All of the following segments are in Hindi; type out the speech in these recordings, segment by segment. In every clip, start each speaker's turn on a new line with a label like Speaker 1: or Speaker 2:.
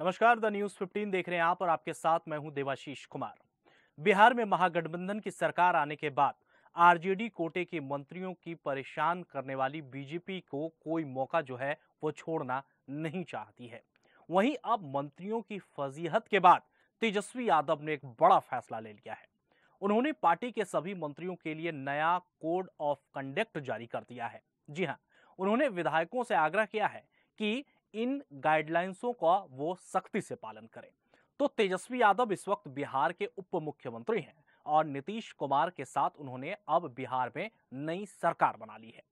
Speaker 1: नमस्कार द न्यूज 15 देख रहे हैं आप और आपके साथ मैं हूं देवाशीष कुमार बिहार में महागठबंधन की सरकार आने के बाद आरजेडी कोटे के मंत्रियों की परेशान करने वाली बीजेपी को कोई मौका जो है वो छोड़ना नहीं चाहती है वहीं अब मंत्रियों की फजीहत के बाद तेजस्वी यादव ने एक बड़ा फैसला ले लिया है उन्होंने पार्टी के सभी मंत्रियों के लिए नया कोड ऑफ कंडक्ट जारी कर दिया है जी हाँ उन्होंने विधायकों से आग्रह किया है कि इन गाइडलाइंसों का वो सख्ती से पालन करें तो तेजस्वी यादव इस वक्त बिहार के उप मुख्यमंत्री हैं और नीतीश कुमार के साथ उन्होंने अब बिहार में नई सरकार बना ली है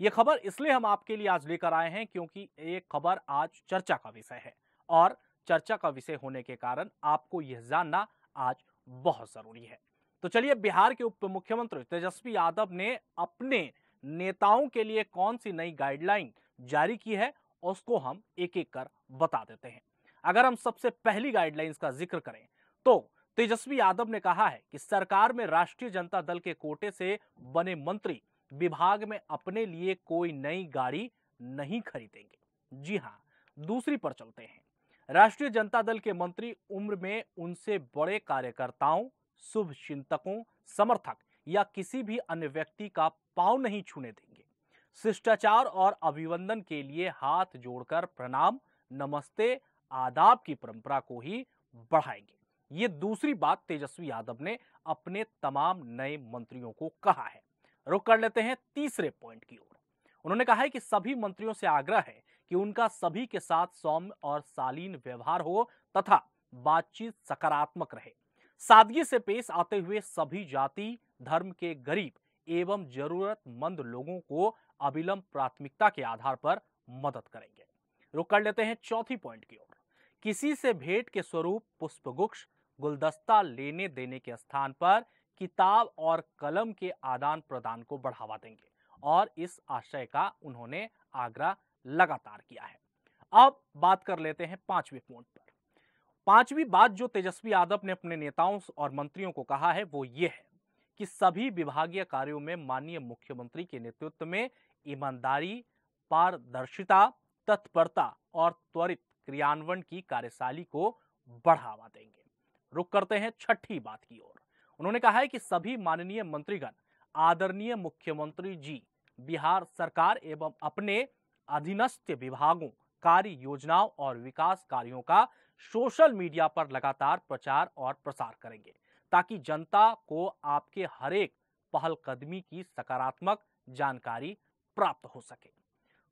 Speaker 1: ये खबर इसलिए हम आपके लिए आज लेकर आए हैं क्योंकि ये खबर आज चर्चा का विषय है और चर्चा का विषय होने के कारण आपको यह जानना आज बहुत जरूरी है तो चलिए बिहार के उप मुख्यमंत्री तेजस्वी यादव ने अपने नेताओं के लिए कौन सी नई गाइडलाइन जारी की है और उसको हम एक एक कर बता देते हैं अगर हम सबसे पहली गाइडलाइंस का जिक्र करें तो तेजस्वी यादव ने कहा है कि सरकार में राष्ट्रीय जनता दल के कोटे से बने मंत्री विभाग में अपने लिए कोई नई गाड़ी नहीं खरीदेंगे जी हाँ दूसरी पर चलते हैं राष्ट्रीय जनता दल के मंत्री उम्र में उनसे बड़े कार्यकर्ताओं शुभ चिंतकों समर्थक या किसी भी अन्य व्यक्ति का पाव नहीं छूने देंगे शिष्टाचार और अभिवंदन के लिए हाथ जोड़कर प्रणाम नमस्ते आदाब की परंपरा को ही बढ़ाएंगे ये दूसरी बात तेजस्वी यादव ने अपने तमाम नए मंत्रियों को कहा है रुक कर लेते हैं तीसरे पॉइंट की ओर उन्होंने कहा है कि सभी मंत्रियों से आग्रह है कि उनका सभी के साथ सौम्य और शालीन व्यवहार हो तथा बातचीत सकारात्मक रहे सादगी से पेश आते हुए सभी जाति धर्म के गरीब एवं जरूरतमंद लोगों को अविलंब प्राथमिकता के आधार पर मदद करेंगे रुक कर लेते हैं चौथी पॉइंट की ओर किसी से भेंट के स्वरूप पुष्पगुच्छ गुलदस्ता लेने देने के स्थान पर किताब और कलम के आदान प्रदान को बढ़ावा देंगे और इस आशय का उन्होंने आग्रह लगातार किया है अब बात कर लेते हैं पांचवी पॉइंट पर पांचवी बात जो तेजस्वी यादव ने अपने नेताओं और मंत्रियों को कहा है वो ये है कि सभी विभागीय कार्यों में माननीय मुख्यमंत्री के नेतृत्व में ईमानदारी पारदर्शिता तत्परता और त्वरित क्रियान्वयन की कार्यशाली को बढ़ावा देंगे रुक करते हैं छठी बात की ओर उन्होंने कहा है कि सभी माननीय मंत्रीगण आदरणीय मुख्यमंत्री जी बिहार सरकार एवं अपने अधीनस्थ विभागों कार्य योजनाओं और विकास कार्यों का सोशल मीडिया पर लगातार प्रचार और प्रसार करेंगे ताकि जनता को आपके हरेक पहलकदमी की सकारात्मक जानकारी प्राप्त हो सके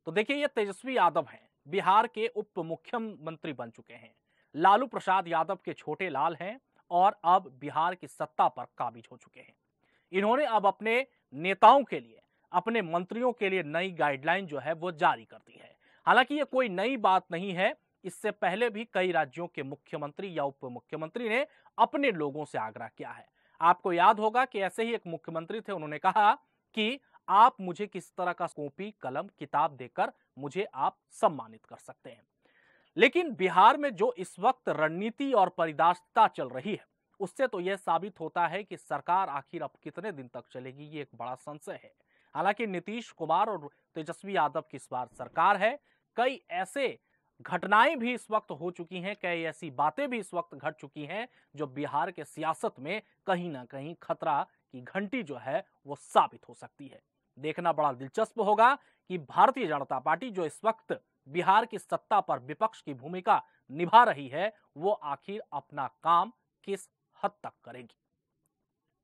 Speaker 1: तो देखिए ये तेजस्वी यादव हैं बिहार के उप मुख्यमंत्री बन चुके हैं लालू प्रसाद यादव के छोटे लाल हैं और अब बिहार की सत्ता पर काबिज हो चुके हैं इन्होंने अब अपने नेताओं के लिए अपने मंत्रियों के लिए नई गाइडलाइन जो है वो जारी कर दी है हालांकि ये कोई नई बात नहीं है इससे पहले भी कई राज्यों के मुख्यमंत्री या उप मुख्यमंत्री ने अपने लोगों से आग्रह किया है आपको याद होगा कि ऐसे ही एक मुख्यमंत्री थे उन्होंने कहा कि आप मुझे किस तरह का कॉपी कलम किताब देकर मुझे आप सम्मानित कर सकते हैं लेकिन बिहार में जो इस वक्त रणनीति और परिदाश्ता चल रही है उससे तो यह साबित होता है कि सरकार आखिर अब कितने दिन तक चलेगी ये एक बड़ा संशय है हालांकि नीतीश कुमार और तेजस्वी यादव की इस बार सरकार है कई ऐसे घटनाएं भी इस वक्त हो चुकी हैं कई ऐसी बातें भी इस वक्त घट चुकी हैं जो बिहार के सियासत में कहीं ना कहीं खतरा की घंटी जो है वो साबित हो सकती है देखना बड़ा दिलचस्प होगा कि भारतीय जनता पार्टी जो इस वक्त बिहार की सत्ता पर विपक्ष की भूमिका निभा रही है वो आखिर अपना काम किस हद तक करेगी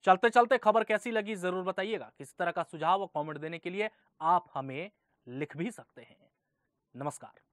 Speaker 1: चलते चलते खबर कैसी लगी जरूर बताइएगा किसी तरह का सुझाव और कमेंट देने के लिए आप हमें लिख भी सकते हैं नमस्कार